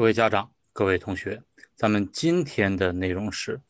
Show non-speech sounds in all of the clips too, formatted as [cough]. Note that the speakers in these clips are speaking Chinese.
各位家长，各位同学，咱们今天的内容是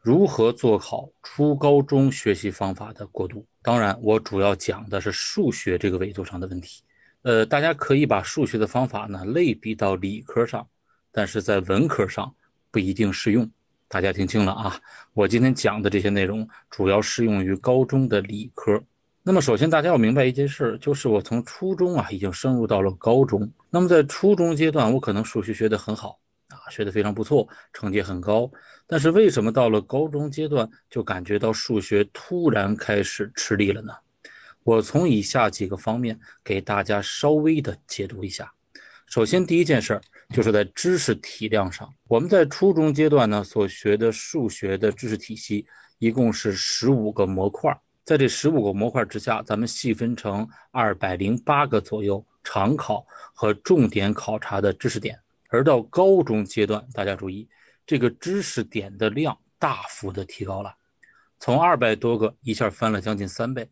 如何做好初高中学习方法的过渡。当然，我主要讲的是数学这个维度上的问题。呃，大家可以把数学的方法呢类比到理科上，但是在文科上不一定适用。大家听清了啊！我今天讲的这些内容主要适用于高中的理科。那么，首先大家要明白一件事，就是我从初中啊已经升入到了高中。那么，在初中阶段，我可能数学学得很好啊，学得非常不错，成绩很高。但是，为什么到了高中阶段就感觉到数学突然开始吃力了呢？我从以下几个方面给大家稍微的解读一下。首先，第一件事儿就是在知识体量上，我们在初中阶段呢所学的数学的知识体系一共是十五个模块。在这十五个模块之下，咱们细分成二百零八个左右常考和重点考察的知识点。而到高中阶段，大家注意，这个知识点的量大幅的提高了，从二百多个一下翻了将近三倍。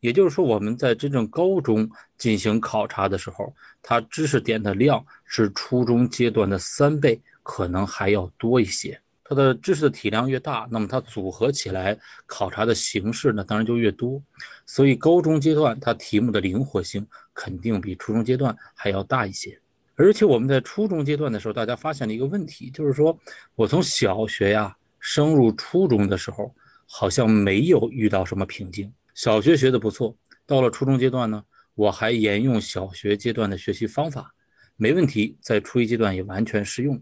也就是说，我们在真正高中进行考察的时候，它知识点的量是初中阶段的三倍，可能还要多一些。它的知识的体量越大，那么它组合起来考察的形式呢，当然就越多。所以高中阶段它题目的灵活性肯定比初中阶段还要大一些。而且我们在初中阶段的时候，大家发现了一个问题，就是说我从小学呀升入初中的时候，好像没有遇到什么瓶颈。小学学的不错，到了初中阶段呢，我还沿用小学阶段的学习方法，没问题，在初一阶段也完全适用。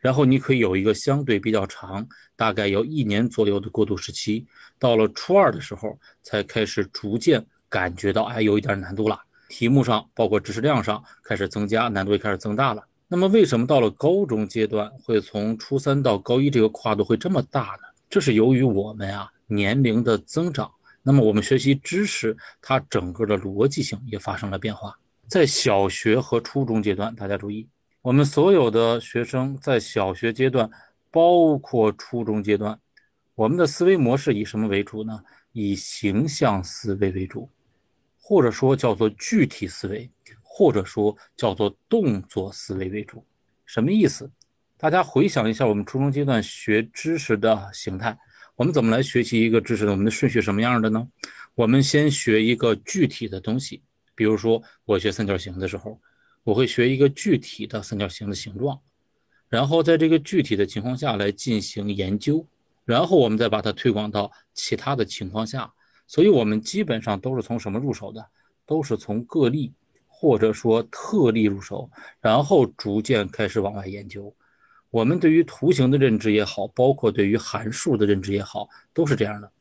然后你可以有一个相对比较长，大概有一年左右的过渡时期。到了初二的时候，才开始逐渐感觉到，哎，有一点难度了。题目上，包括知识量上，开始增加，难度也开始增大了。那么，为什么到了高中阶段，会从初三到高一这个跨度会这么大呢？这是由于我们啊年龄的增长，那么我们学习知识，它整个的逻辑性也发生了变化。在小学和初中阶段，大家注意。我们所有的学生在小学阶段，包括初中阶段，我们的思维模式以什么为主呢？以形象思维为主，或者说叫做具体思维，或者说叫做动作思维为主。什么意思？大家回想一下，我们初中阶段学知识的形态，我们怎么来学习一个知识的？我们的顺序什么样的呢？我们先学一个具体的东西，比如说我学三角形的时候。我会学一个具体的三角形的形状，然后在这个具体的情况下来进行研究，然后我们再把它推广到其他的情况下。所以，我们基本上都是从什么入手的？都是从个例或者说特例入手，然后逐渐开始往外研究。我们对于图形的认知也好，包括对于函数的认知也好，都是这样的。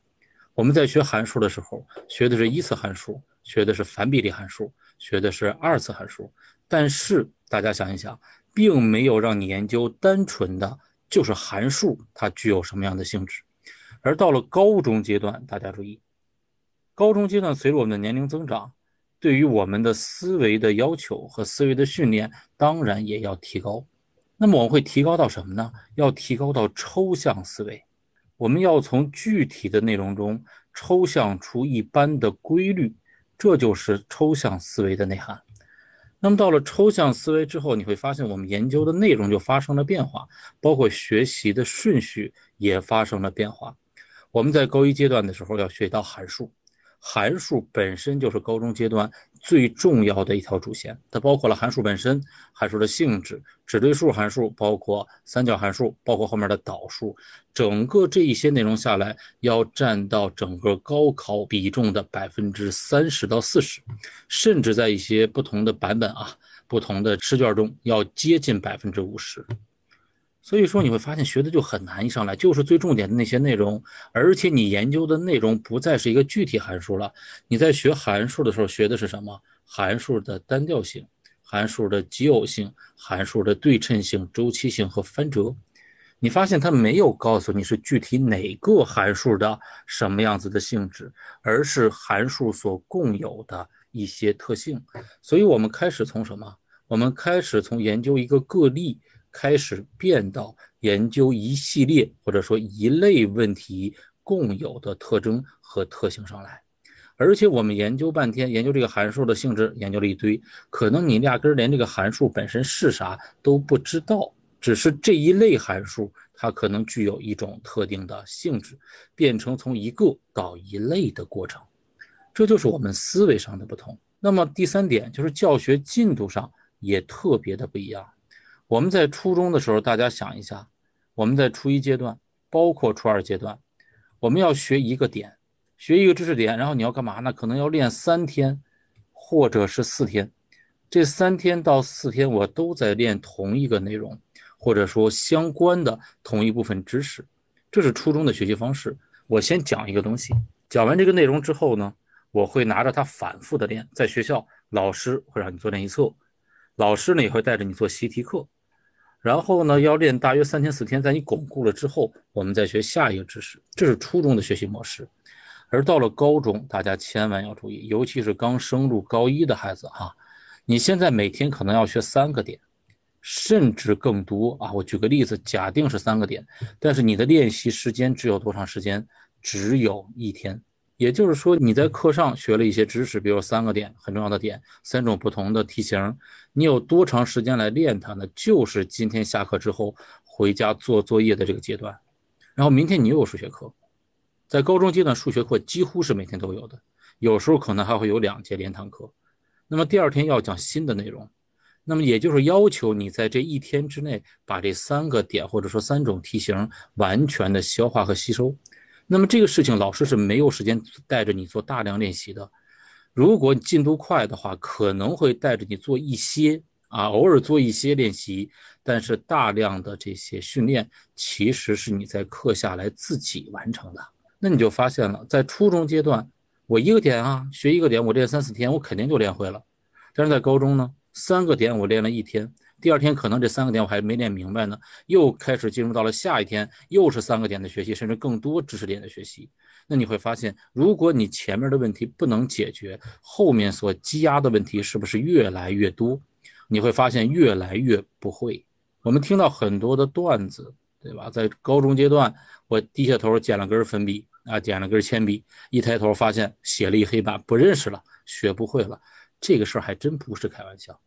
我们在学函数的时候，学的是一次函数，学的是反比例函数，学的是二次函数。但是大家想一想，并没有让你研究单纯的就是函数它具有什么样的性质，而到了高中阶段，大家注意，高中阶段随着我们的年龄增长，对于我们的思维的要求和思维的训练当然也要提高。那么我们会提高到什么呢？要提高到抽象思维，我们要从具体的内容中抽象出一般的规律，这就是抽象思维的内涵。那么到了抽象思维之后，你会发现我们研究的内容就发生了变化，包括学习的顺序也发生了变化。我们在高一阶段的时候要学到函数。函数本身就是高中阶段最重要的一条主线，它包括了函数本身、函数的性质、指对数函数、包括三角函数、包括后面的导数，整个这一些内容下来，要占到整个高考比重的百分之三十到四十，甚至在一些不同的版本啊、不同的试卷中，要接近百分之五十。所以说你会发现学的就很难，一上来就是最重点的那些内容，而且你研究的内容不再是一个具体函数了。你在学函数的时候学的是什么？函数的单调性、函数的奇偶性、函数的对称性、周期性和翻折。你发现它没有告诉你是具体哪个函数的什么样子的性质，而是函数所共有的一些特性。所以我们开始从什么？我们开始从研究一个个例。开始变到研究一系列或者说一类问题共有的特征和特性上来，而且我们研究半天，研究这个函数的性质，研究了一堆，可能你压根连这个函数本身是啥都不知道，只是这一类函数它可能具有一种特定的性质，变成从一个到一类的过程，这就是我们思维上的不同。那么第三点就是教学进度上也特别的不一样。我们在初中的时候，大家想一下，我们在初一阶段，包括初二阶段，我们要学一个点，学一个知识点，然后你要干嘛呢？可能要练三天，或者是四天。这三天到四天，我都在练同一个内容，或者说相关的同一部分知识。这是初中的学习方式。我先讲一个东西，讲完这个内容之后呢，我会拿着它反复的练。在学校，老师会让你做练习册，老师呢也会带着你做习题课。然后呢，要练大约三天四天，在你巩固了之后，我们再学下一个知识。这是初中的学习模式，而到了高中，大家千万要注意，尤其是刚升入高一的孩子啊，你现在每天可能要学三个点，甚至更多啊。我举个例子，假定是三个点，但是你的练习时间只有多长时间？只有一天。也就是说，你在课上学了一些知识，比如三个点很重要的点，三种不同的题型，你有多长时间来练它呢？就是今天下课之后回家做作业的这个阶段。然后明天你又有数学课，在高中阶段数学课几乎是每天都有的，有时候可能还会有两节连堂课。那么第二天要讲新的内容，那么也就是要求你在这一天之内把这三个点或者说三种题型完全的消化和吸收。那么这个事情，老师是没有时间带着你做大量练习的。如果你进度快的话，可能会带着你做一些啊，偶尔做一些练习。但是大量的这些训练，其实是你在课下来自己完成的。那你就发现了，在初中阶段，我一个点啊学一个点，我练三四天，我肯定就练会了。但是在高中呢，三个点我练了一天。第二天可能这三个点我还没练明白呢，又开始进入到了下一天，又是三个点的学习，甚至更多知识点的学习。那你会发现，如果你前面的问题不能解决，后面所积压的问题是不是越来越多？你会发现越来越不会。我们听到很多的段子，对吧？在高中阶段，我低下头捡了根粉笔啊，捡了根铅笔，一抬头发现写了一黑板，不认识了，学不会了。这个事儿还真不是开玩笑。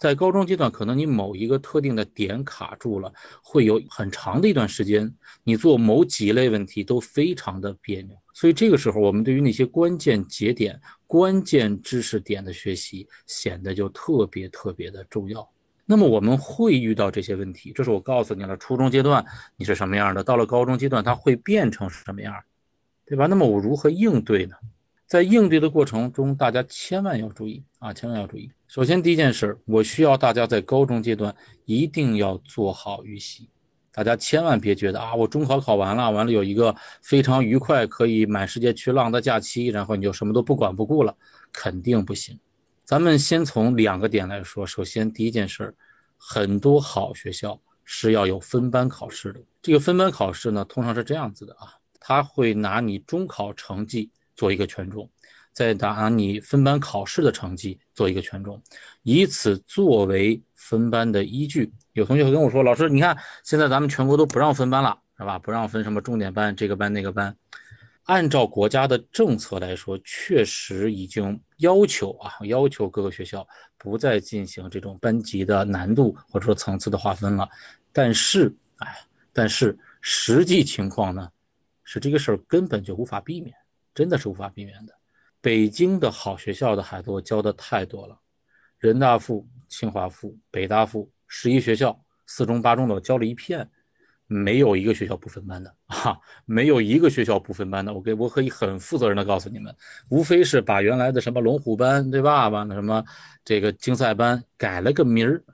在高中阶段，可能你某一个特定的点卡住了，会有很长的一段时间，你做某几类问题都非常的别扭。所以这个时候，我们对于那些关键节点、关键知识点的学习，显得就特别特别的重要。那么我们会遇到这些问题，这是我告诉你了。初中阶段你是什么样的，到了高中阶段它会变成什么样，对吧？那么我如何应对呢？在应对的过程中，大家千万要注意啊，千万要注意。首先，第一件事儿，我需要大家在高中阶段一定要做好预习。大家千万别觉得啊，我中考考完了，完了有一个非常愉快可以满世界去浪的假期，然后你就什么都不管不顾了，肯定不行。咱们先从两个点来说。首先，第一件事儿，很多好学校是要有分班考试的。这个分班考试呢，通常是这样子的啊，他会拿你中考成绩。做一个权重，再拿你分班考试的成绩，做一个权重，以此作为分班的依据。有同学跟我说：“老师，你看现在咱们全国都不让分班了，是吧？不让分什么重点班、这个班、那个班。”按照国家的政策来说，确实已经要求啊，要求各个学校不再进行这种班级的难度或者说层次的划分了。但是，哎，但是实际情况呢，是这个事儿根本就无法避免。真的是无法避免的。北京的好学校的孩子，我教的太多了，人大附、清华附、北大附、十一学校、四中、八中的，我教了一片，没有一个学校不分班的啊，没有一个学校不分班的。我给我可以很负责任的告诉你们，无非是把原来的什么龙虎班，对吧？完了什么这个竞赛班改了个名儿，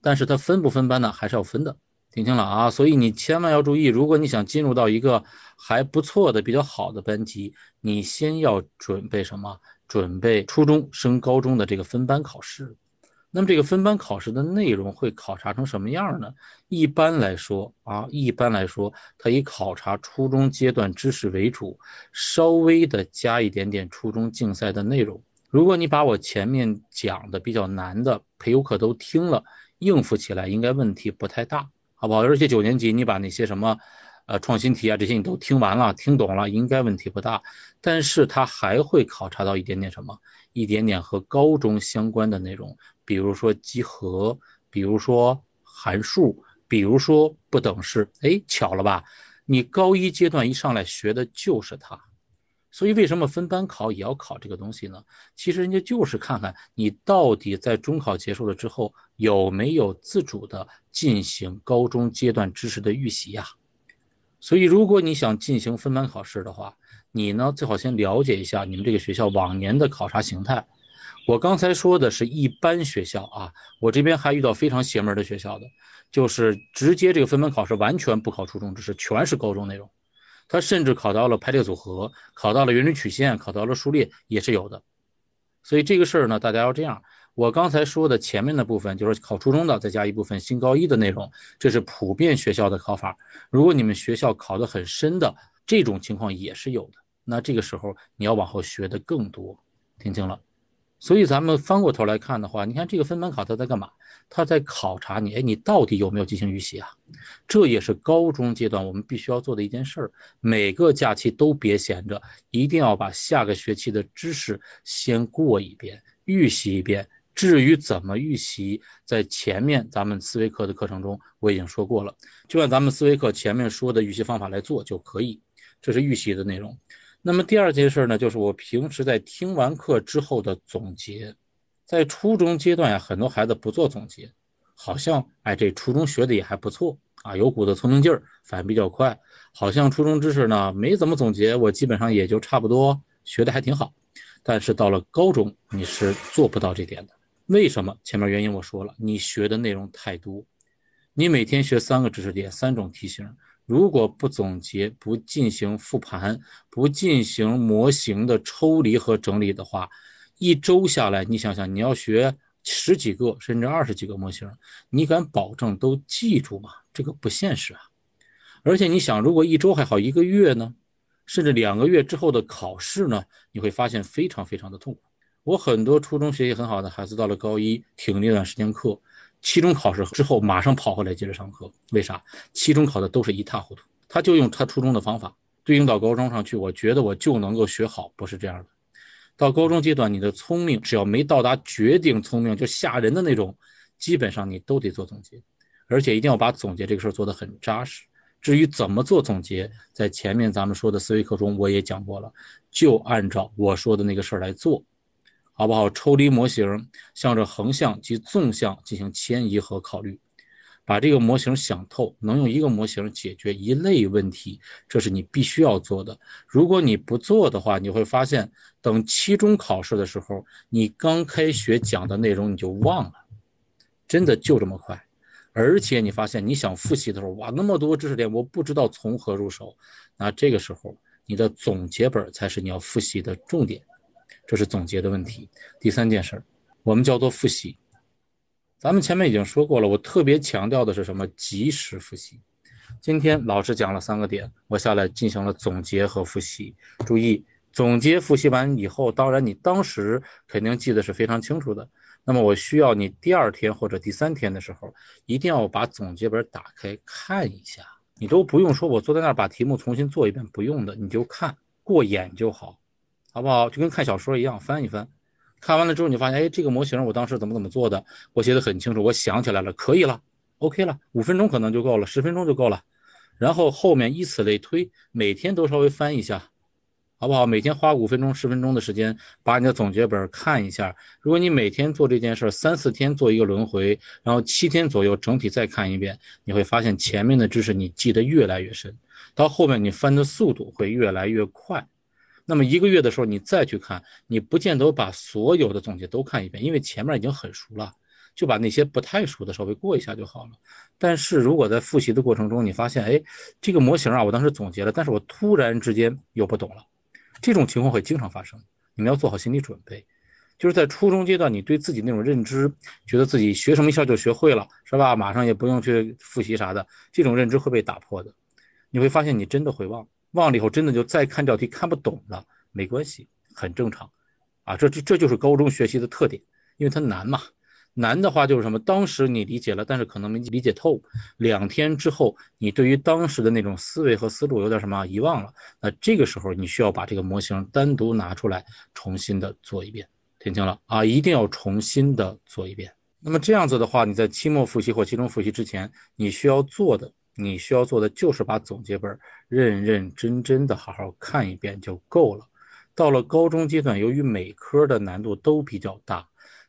但是它分不分班呢？还是要分的。听清了啊！所以你千万要注意，如果你想进入到一个还不错的、比较好的班级，你先要准备什么？准备初中升高中的这个分班考试。那么这个分班考试的内容会考察成什么样呢？一般来说啊，一般来说，它以考察初中阶段知识为主，稍微的加一点点初中竞赛的内容。如果你把我前面讲的比较难的培优课都听了，应付起来应该问题不太大。好不好？而且九年级，你把那些什么，呃，创新题啊，这些你都听完了、听懂了，应该问题不大。但是它还会考察到一点点什么，一点点和高中相关的内容，比如说集合，比如说函数，比如说不等式。哎，巧了吧？你高一阶段一上来学的就是它。所以为什么分班考也要考这个东西呢？其实人家就是看看你到底在中考结束了之后有没有自主的进行高中阶段知识的预习呀。所以如果你想进行分班考试的话，你呢最好先了解一下你们这个学校往年的考察形态。我刚才说的是一般学校啊，我这边还遇到非常邪门的学校的，就是直接这个分班考试完全不考初中知识，全是高中内容。他甚至考到了排列组合，考到了圆锥曲线，考到了数列也是有的。所以这个事儿呢，大家要这样：我刚才说的前面的部分，就是考初中的，再加一部分新高一的内容，这是普遍学校的考法。如果你们学校考得很深的这种情况也是有的，那这个时候你要往后学的更多。听清了？所以咱们翻过头来看的话，你看这个分班考他在干嘛？他在考察你，哎，你到底有没有进行预习啊？这也是高中阶段我们必须要做的一件事儿。每个假期都别闲着，一定要把下个学期的知识先过一遍、预习一遍。至于怎么预习，在前面咱们思维课的课程中我已经说过了，就按咱们思维课前面说的预习方法来做就可以。这是预习的内容。那么第二件事呢，就是我平时在听完课之后的总结。在初中阶段呀，很多孩子不做总结，好像哎这初中学的也还不错啊，有股子聪明劲儿，反应比较快，好像初中知识呢没怎么总结，我基本上也就差不多学的还挺好。但是到了高中，你是做不到这点的。为什么？前面原因我说了，你学的内容太多，你每天学三个知识点，三种题型。如果不总结，不进行复盘，不进行模型的抽离和整理的话，一周下来，你想想，你要学十几个甚至二十几个模型，你敢保证都记住吗？这个不现实啊！而且你想，如果一周还好，一个月呢？甚至两个月之后的考试呢？你会发现非常非常的痛苦。我很多初中学习很好的孩子，到了高一听那段时间课。期中考试之后马上跑回来接着上课，为啥？期中考的都是一塌糊涂，他就用他初中的方法对应到高中上去，我觉得我就能够学好，不是这样的。到高中阶段，你的聪明只要没到达绝顶聪明就吓人的那种，基本上你都得做总结，而且一定要把总结这个事儿做得很扎实。至于怎么做总结，在前面咱们说的思维课中我也讲过了，就按照我说的那个事儿来做。好不好？抽离模型，向着横向及纵向进行迁移和考虑，把这个模型想透，能用一个模型解决一类问题，这是你必须要做的。如果你不做的话，你会发现，等期中考试的时候，你刚开学讲的内容你就忘了，真的就这么快。而且你发现，你想复习的时候，哇，那么多知识点，我不知道从何入手。那这个时候，你的总结本才是你要复习的重点。这是总结的问题。第三件事儿，我们叫做复习。咱们前面已经说过了，我特别强调的是什么？及时复习。今天老师讲了三个点，我下来进行了总结和复习。注意，总结复习完以后，当然你当时肯定记得是非常清楚的。那么我需要你第二天或者第三天的时候，一定要把总结本打开看一下。你都不用说，我坐在那儿把题目重新做一遍，不用的，你就看过眼就好。好不好？就跟看小说一样，翻一翻，看完了之后你发现，哎，这个模型我当时怎么怎么做的，我写的很清楚，我想起来了，可以了，OK 了，五分钟可能就够了，十分钟就够了。然后后面以此类推，每天都稍微翻一下，好不好？每天花五分钟、十分钟的时间把你的总结本看一下。如果你每天做这件事，三四天做一个轮回，然后七天左右整体再看一遍，你会发现前面的知识你记得越来越深，到后面你翻的速度会越来越快。那么一个月的时候，你再去看，你不见得把所有的总结都看一遍，因为前面已经很熟了，就把那些不太熟的稍微过一下就好了。但是如果在复习的过程中，你发现，哎，这个模型啊，我当时总结了，但是我突然之间又不懂了，这种情况会经常发生，你们要做好心理准备。就是在初中阶段，你对自己那种认知，觉得自己学什么一下就学会了，是吧？马上也不用去复习啥的，这种认知会被打破的，你会发现你真的会忘。忘了以后真的就再看这道题看不懂了，没关系，很正常，啊，这这这就是高中学习的特点，因为它难嘛，难的话就是什么，当时你理解了，但是可能没理解透，两天之后你对于当时的那种思维和思路有点什么遗忘了，那这个时候你需要把这个模型单独拿出来重新的做一遍，听清了啊，一定要重新的做一遍。那么这样子的话，你在期末复习或期中复习之前，你需要做的。你需要做的就是把总结本认认真真的好好看一遍就够了。到了高中阶段，由于每科的难度都比较大，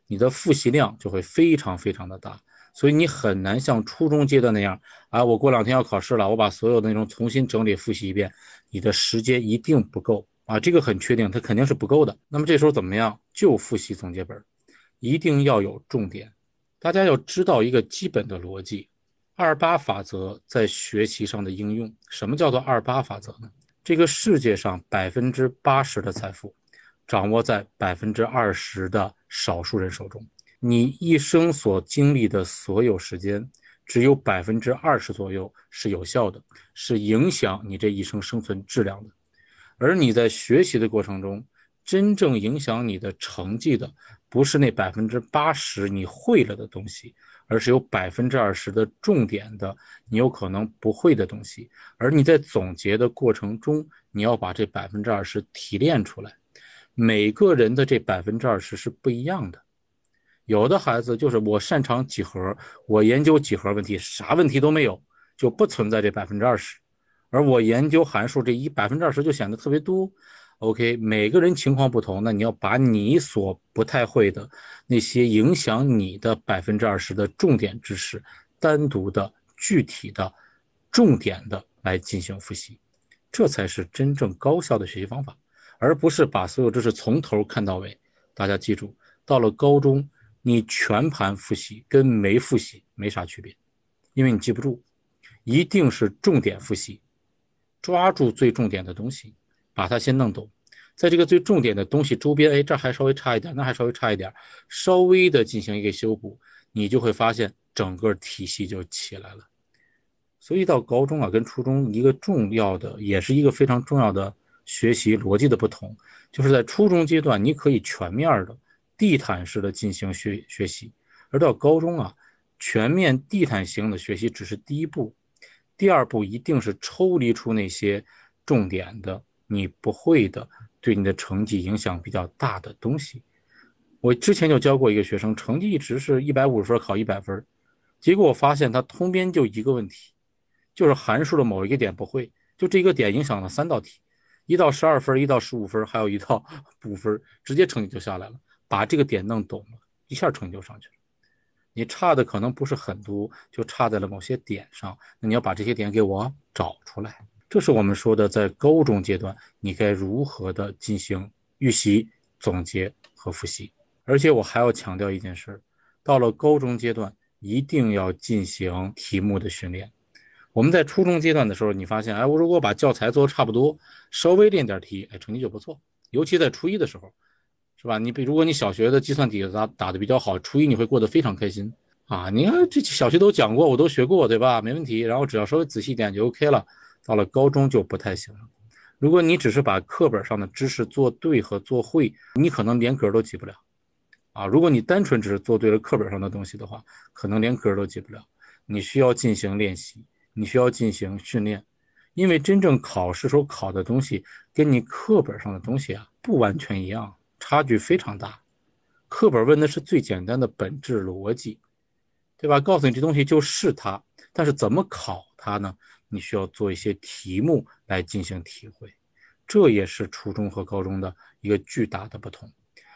你的复习量就会非常非常的大，所以你很难像初中阶段那样，啊，我过两天要考试了，我把所有的内容重新整理复习一遍，你的时间一定不够啊，这个很确定，它肯定是不够的。那么这时候怎么样？就复习总结本，一定要有重点。大家要知道一个基本的逻辑。二八法则在学习上的应用，什么叫做二八法则呢？这个世界上百分之八十的财富，掌握在百分之二十的少数人手中。你一生所经历的所有时间，只有百分之二十左右是有效的，是影响你这一生生存质量的。而你在学习的过程中，真正影响你的成绩的，不是那百分之八十你会了的东西。而是有百分之二十的重点的，你有可能不会的东西，而你在总结的过程中，你要把这百分之二十提炼出来。每个人的这百分之二十是不一样的，有的孩子就是我擅长几何，我研究几何问题，啥问题都没有，就不存在这百分之二十，而我研究函数这一百分之二十就显得特别多。OK，每个人情况不同，那你要把你所不太会的那些影响你的百分之二十的重点知识，单独的具体的重点的来进行复习，这才是真正高效的学习方法，而不是把所有知识从头看到尾。大家记住，到了高中，你全盘复习跟没复习没啥区别，因为你记不住，一定是重点复习，抓住最重点的东西。把它先弄懂，在这个最重点的东西周边，哎，这还稍微差一点，那还稍微差一点，稍微的进行一个修补，你就会发现整个体系就起来了。所以到高中啊，跟初中一个重要的，也是一个非常重要的学习逻辑的不同，就是在初中阶段你可以全面的地毯式的进行学学习，而到高中啊，全面地毯型的学习只是第一步，第二步一定是抽离出那些重点的。你不会的，对你的成绩影响比较大的东西，我之前就教过一个学生成绩一直是一百五十分考一百分，结果我发现他通篇就一个问题，就是函数的某一个点不会，就这个点影响了三道题，一到十二分，一到十五分，还有一道五 [laughs] 分，直接成绩就下来了。把这个点弄懂了，一下成绩就上去了。你差的可能不是很多，就差在了某些点上，那你要把这些点给我找出来。这是我们说的，在高中阶段，你该如何的进行预习、总结和复习？而且我还要强调一件事：到了高中阶段，一定要进行题目的训练。我们在初中阶段的时候，你发现，哎，我如果把教材做的差不多，稍微练点题，哎，成绩就不错。尤其在初一的时候，是吧？你比，如果你小学的计算底子打打的比较好，初一你会过得非常开心啊！你看，这小学都讲过，我都学过，对吧？没问题，然后只要稍微仔细一点，就 OK 了。到了高中就不太行了。如果你只是把课本上的知识做对和做会，你可能连格都及不了啊！如果你单纯只是做对了课本上的东西的话，可能连格都及不了。你需要进行练习，你需要进行训练，因为真正考试时候考的东西跟你课本上的东西啊不完全一样，差距非常大。课本问的是最简单的本质逻辑，对吧？告诉你这东西就是它，但是怎么考它呢？你需要做一些题目来进行体会，这也是初中和高中的一个巨大的不同。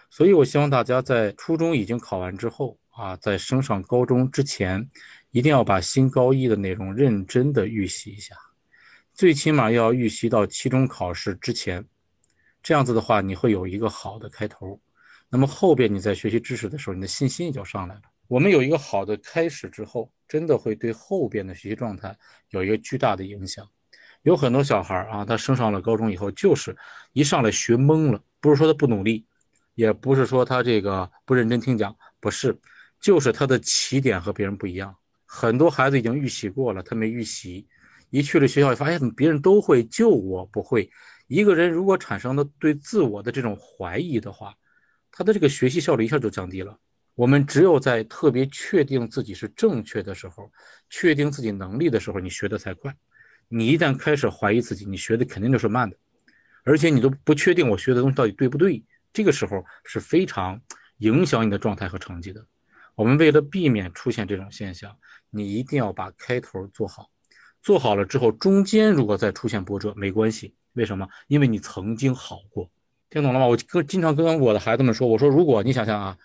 所以，我希望大家在初中已经考完之后啊，在升上高中之前，一定要把新高一的内容认真的预习一下，最起码要预习到期中考试之前。这样子的话，你会有一个好的开头，那么后边你在学习知识的时候，你的信心也就上来了。我们有一个好的开始之后，真的会对后边的学习状态有一个巨大的影响。有很多小孩啊，他升上了高中以后，就是一上来学懵了。不是说他不努力，也不是说他这个不认真听讲，不是，就是他的起点和别人不一样。很多孩子已经预习过了，他没预习，一去了学校发现怎么别人都会，就我不会。一个人如果产生了对自我的这种怀疑的话，他的这个学习效率一下就降低了。我们只有在特别确定自己是正确的时候，确定自己能力的时候，你学的才快。你一旦开始怀疑自己，你学的肯定就是慢的，而且你都不确定我学的东西到底对不对，这个时候是非常影响你的状态和成绩的。我们为了避免出现这种现象，你一定要把开头做好，做好了之后，中间如果再出现波折，没关系。为什么？因为你曾经好过。听懂了吗？我跟经常跟我的孩子们说，我说如果你想想啊。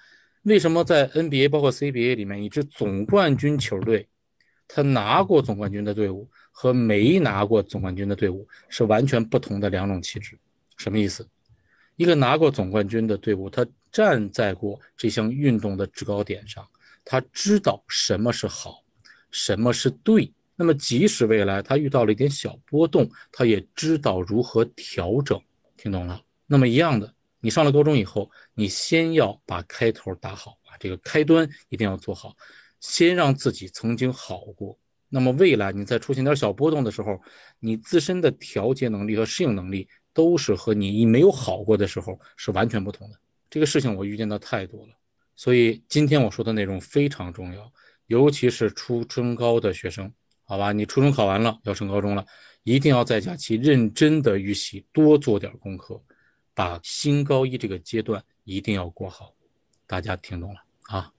为什么在 NBA 包括 CBA 里面，一支总冠军球队，他拿过总冠军的队伍和没拿过总冠军的队伍是完全不同的两种气质？什么意思？一个拿过总冠军的队伍，他站在过这项运动的制高点上，他知道什么是好，什么是对。那么即使未来他遇到了一点小波动，他也知道如何调整。听懂了？那么一样的。你上了高中以后，你先要把开头打好，把这个开端一定要做好，先让自己曾经好过。那么未来你再出现点小波动的时候，你自身的调节能力和适应能力都是和你一没有好过的时候是完全不同的。这个事情我遇见的太多了，所以今天我说的内容非常重要，尤其是初中的学生，好吧？你初中考完了要升高中了，一定要在假期认真的预习，多做点功课。把新高一这个阶段一定要过好，大家听懂了啊。